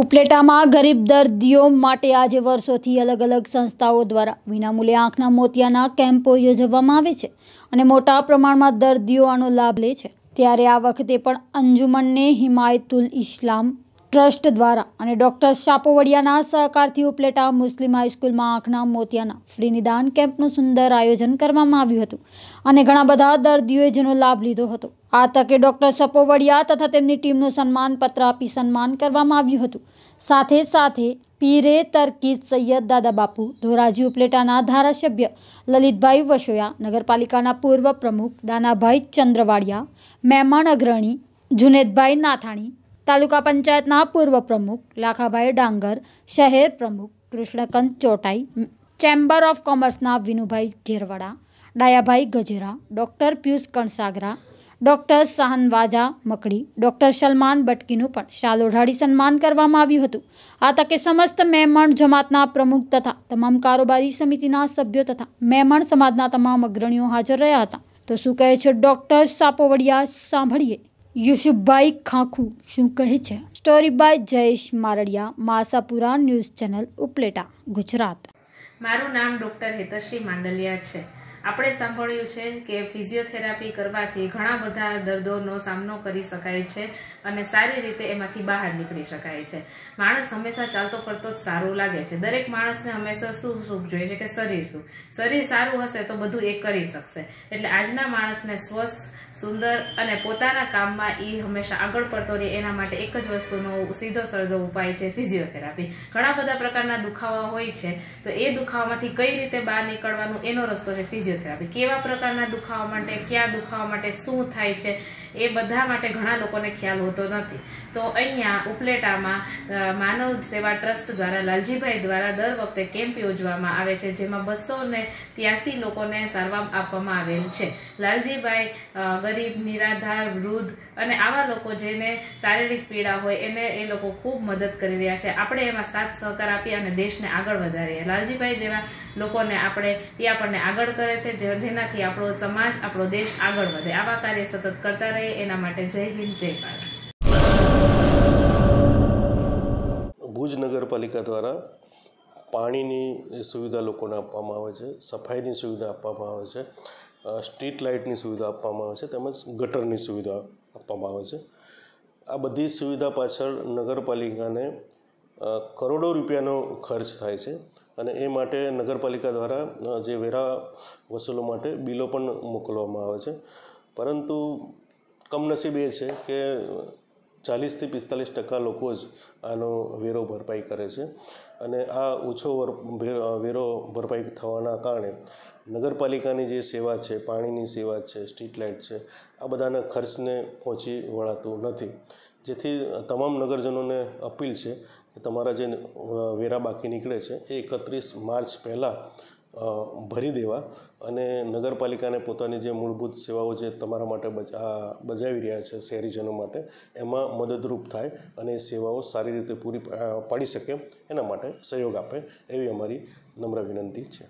ઉપલેટામાં ગરીબ દર્દીઓ માટે આજે વર્ષોથી અલગ અલગ સંસ્થાઓ દ્વારા વિનામૂલ્યે આંખના મોતિયાના કેમ્પો યોજવામાં આવે છે અને મોટા પ્રમાણમાં દર્દીઓ આનો લાભ લે છે ત્યારે આ વખતે પણ અંજુમનને હિમાયતુલ ઇસ્લામ ટ્રસ્ટ દ્વારા અને ડોક્ટર સાપોવડિયાના સહકારથી ઉપલેટા મુસ્લિમ હાઈસ્કૂલમાં આંખના મોતિયાના ફ્રી નિદાન કેમ્પનું સુંદર આયોજન કરવામાં આવ્યું હતું અને ઘણા બધા દર્દીઓએ જેનો લાભ લીધો હતો આ તકે ડોક્ટર સપોવડિયા તથા તેમની ટીમનું સન્માનપત્ર આપી સન્માન કરવામાં આવ્યું હતું સાથે સાથે પીરે તરકીદ સૈયદ દાદા બાપુ ધોરાજી ઉપલેટાના ધારાસભ્ય લલિતભાઈ વશોયા નગરપાલિકાના પૂર્વ પ્રમુખ દાનાભાઈ ચંદ્રવાડિયા મહેમાન અગ્રણી જુનેદભાઈ નાથાણી તાલુકા પંચાયતના પૂર્વ પ્રમુખ લાખાભાઈ ડાંગર શહેર પ્રમુખ કૃષ્ણકંત ચોટાઈ ચેમ્બર ઓફ કોમર્સના વિનુભાઈ ઘેરવાડા ડાયાભાઈ ગજેરા ડૉક્ટર પિયુષ કણસાગરા ડૉક્ટર શાહનવાજા મકડી ડૉક્ટર સલમાન બટકીનું પણ શાલ ઓઢાડી સન્માન કરવામાં આવ્યું હતું આ તકે સમસ્ત મેમણ જમાતના પ્રમુખ તથા તમામ કારોબારી સમિતિના સભ્યો તથા મેમણ સમાજના તમામ અગ્રણીઓ હાજર રહ્યા હતા તો શું કહે છે ડૉક્ટર સાપોવડિયા સાંભળીએ યુસુફભાઈ ખાંખુ શું કહે છે સ્ટોરી બાય જયેશ મારડિયા માસાપુરા ન્યૂઝ ચેનલ ઉપલેટા ગુજરાત મારું નામ ડૉક્ટર હેતશ્રી માંડલિયા છે આપણે સાંભળ્યું છે કે ફિઝિયોથેરાપી કરવાથી ઘણા બધા દર્દોનો સામનો કરી શકાય છે અને સારી રીતે એમાંથી બહાર નીકળી શકાય છે માણસ હંમેશા ચાલતો ફરતો જ સારું લાગે છે દરેક માણસને હંમેશા શું સુખ જોઈએ છે કે શરીર સુખ શરીર સારું હશે તો બધું એ કરી શકશે એટલે આજના માણસને સ્વસ્થ સુંદર અને પોતાના કામમાં એ હંમેશા આગળ પડતો રહે એના માટે એક જ વસ્તુનો સીધો સરદો ઉપાય છે ફિઝિયોથેરાપી ઘણા બધા પ્રકારના દુખાવા હોય છે તો એ દુખાવામાંથી કઈ રીતે બહાર નીકળવાનું એનો રસ્તો છે ફિઝિયો ફિઝિયોથેરાપી કેવા પ્રકારના દુખાવા માટે ક્યાં દુખાવા માટે શું થાય છે એ બધા માટે ઘણા લોકોને ખ્યાલ હોતો નથી તો અહીંયા ઉપલેટામાં માનવ સેવા ટ્રસ્ટ દ્વારા લાલજીભાઈ દ્વારા દર વખતે કેમ્પ યોજવામાં આવે છે જેમાં બસો ને ત્યાસી લોકોને સારવાર આપવામાં આવેલ છે લાલજીભાઈ ગરીબ નિરાધાર વૃદ્ધ અને આવા લોકો જેને શારીરિક પીડા હોય એને એ લોકો ખૂબ મદદ કરી રહ્યા છે આપણે એમાં સાથ સહકાર આપી અને દેશને આગળ વધારીએ લાલજીભાઈ જેવા લોકોને આપણે એ આપણને આગળ કરે છે છે જેનાથી આપણો સમાજ આપણો દેશ આગળ વધે આવા કાર્ય સતત કરતા રહે એના માટે જય હિન્દ જય ભારત ભુજ નગરપાલિકા દ્વારા પાણીની સુવિધા લોકોને આપવામાં આવે છે સફાઈની સુવિધા આપવામાં આવે છે સ્ટ્રીટ લાઇટની સુવિધા આપવામાં આવે છે તેમજ ગટરની સુવિધા આપવામાં આવે છે આ બધી સુવિધા પાછળ નગરપાલિકાને કરોડો રૂપિયાનો ખર્ચ થાય છે અને એ માટે નગરપાલિકા દ્વારા જે વેરા વસૂલો માટે બિલો પણ મોકલવામાં આવે છે પરંતુ કમનસીબ એ છે કે ચાલીસથી પિસ્તાલીસ ટકા લોકો જ આનો વેરો ભરપાઈ કરે છે અને આ ઓછો વેરો ભરપાઈ થવાના કારણે નગરપાલિકાની જે સેવા છે પાણીની સેવા છે સ્ટ્રીટ લાઇટ છે આ બધાના ખર્ચને પહોંચી વળાતું નથી જેથી તમામ નગરજનોને અપીલ છે કે તમારા જે વેરા બાકી નીકળે છે એ એકત્રીસ માર્ચ પહેલાં ભરી દેવા અને નગરપાલિકાને પોતાની જે મૂળભૂત સેવાઓ જે તમારા માટે બજાવી રહ્યા છે શહેરીજનો માટે એમાં મદદરૂપ થાય અને એ સેવાઓ સારી રીતે પૂરી પાડી શકે એના માટે સહયોગ આપે એવી અમારી નમ્ર વિનંતી છે